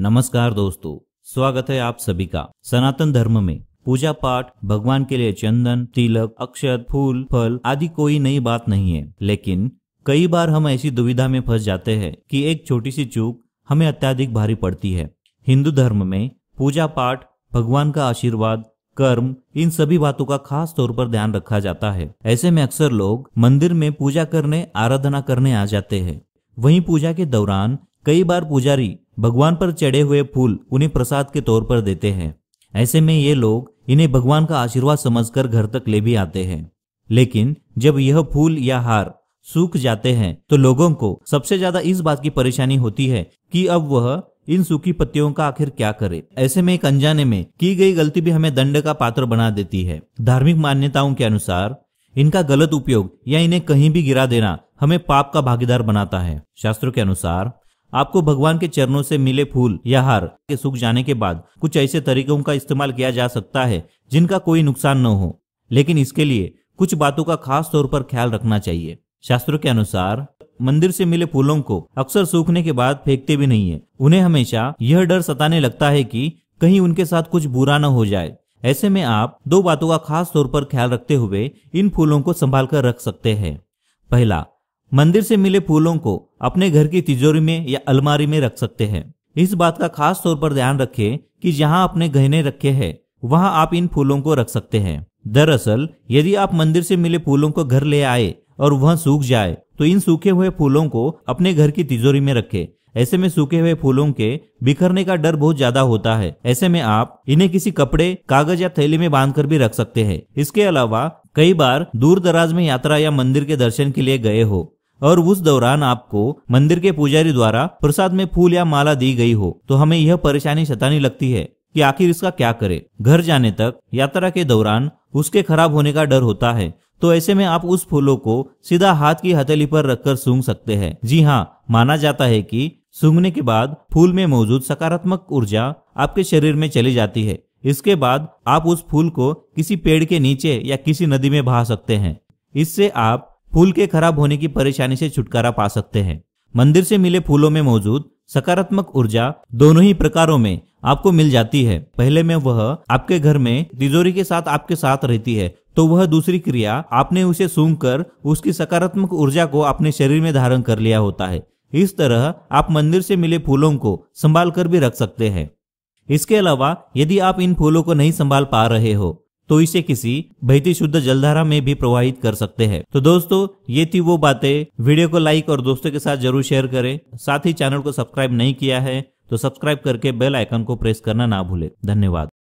नमस्कार दोस्तों स्वागत है आप सभी का सनातन धर्म में पूजा पाठ भगवान के लिए चंदन तिलक अक्षत फूल फल आदि कोई नई बात नहीं है लेकिन कई बार हम ऐसी दुविधा में फंस जाते हैं कि एक छोटी सी चूक हमें अत्याधिक भारी पड़ती है हिंदू धर्म में पूजा पाठ भगवान का आशीर्वाद कर्म इन सभी बातों का खास तौर पर ध्यान रखा जाता है ऐसे में अक्सर लोग मंदिर में पूजा करने आराधना करने आ जाते हैं वहीं पूजा के दौरान कई बार पुजारी भगवान पर चढ़े हुए फूल उन्हें प्रसाद के तौर पर देते हैं ऐसे में ये लोग इन्हें भगवान का आशीर्वाद समझकर घर तक ले भी आते हैं लेकिन जब यह फूल या हार सूख जाते हैं तो लोगों को सबसे ज्यादा इस बात की परेशानी होती है कि अब वह इन सूखी पत्तियों का आखिर क्या करे ऐसे में एक अनजाने में की गई गलती भी हमें दंड का पात्र बना देती है धार्मिक मान्यताओं के अनुसार इनका गलत उपयोग या इन्हें कहीं भी गिरा देना हमें पाप का भागीदार बनाता है शास्त्रों के अनुसार आपको भगवान के चरणों से मिले फूल या हार के सूख जाने के बाद कुछ ऐसे तरीकों का इस्तेमाल किया जा सकता है जिनका कोई नुकसान न हो लेकिन इसके लिए कुछ बातों का खास तौर पर ख्याल रखना चाहिए शास्त्रों के अनुसार मंदिर से मिले फूलों को अक्सर सूखने के बाद फेंकते भी नहीं है उन्हें हमेशा यह डर सताने लगता है कि कहीं उनके साथ कुछ बुरा न हो जाए ऐसे में आप दो बातों का खास तौर पर ख्याल रखते हुए इन फूलों को संभाल कर रख सकते हैं पहला मंदिर से मिले फूलों को अपने घर की तिजोरी में या अलमारी में रख सकते हैं इस बात का खास तौर पर ध्यान रखें कि जहां अपने गहने रखे हैं वहां आप इन फूलों को रख सकते हैं दरअसल यदि आप मंदिर से मिले फूलों को घर ले आए और वह सूख जाए तो इन सूखे हुए फूलों को अपने घर की तिजोरी में रखें ऐसे में सूखे हुए फूलों के बिखरने का डर बहुत ज्यादा होता है ऐसे में आप इन्हें किसी कपड़े कागज या थैली में बांधकर भी रख सकते हैं इसके अलावा कई बार दूर दराज में यात्रा या मंदिर के दर्शन के लिए गए हो और उस दौरान आपको मंदिर के पुजारी द्वारा प्रसाद में फूल या माला दी गई हो तो हमें यह परेशानी सतानी लगती है कि आखिर इसका क्या करें घर जाने तक यात्रा के दौरान उसके खराब होने का डर होता है तो ऐसे में आप उस फूलों को सीधा हाथ की हथेली पर रखकर सूंघ सकते हैं जी हाँ माना जाता है कि सूंघने के बाद फूल में मौजूद सकारात्मक ऊर्जा आपके शरीर में चली जाती है इसके बाद आप उस फूल को किसी पेड़ के नीचे या किसी नदी में बहा सकते हैं इससे आप फूल के खराब होने की परेशानी से छुटकारा पा सकते हैं मंदिर से मिले फूलों में मौजूद सकारात्मक ऊर्जा दोनों ही प्रकारों में आपको मिल जाती है पहले में वह आपके घर में तिजोरी के साथ आपके साथ रहती है तो वह दूसरी क्रिया आपने उसे सूंघ कर उसकी सकारात्मक ऊर्जा को अपने शरीर में धारण कर लिया होता है इस तरह आप मंदिर से मिले फूलों को संभाल कर भी रख सकते हैं इसके अलावा यदि आप इन फूलों को नहीं संभाल पा रहे हो तो इसे किसी बहती शुद्ध जलधारा में भी प्रवाहित कर सकते हैं तो दोस्तों ये थी वो बातें वीडियो को लाइक और दोस्तों के साथ जरूर शेयर करें साथ ही चैनल को सब्सक्राइब नहीं किया है तो सब्सक्राइब करके बेल आइकन को प्रेस करना ना भूले धन्यवाद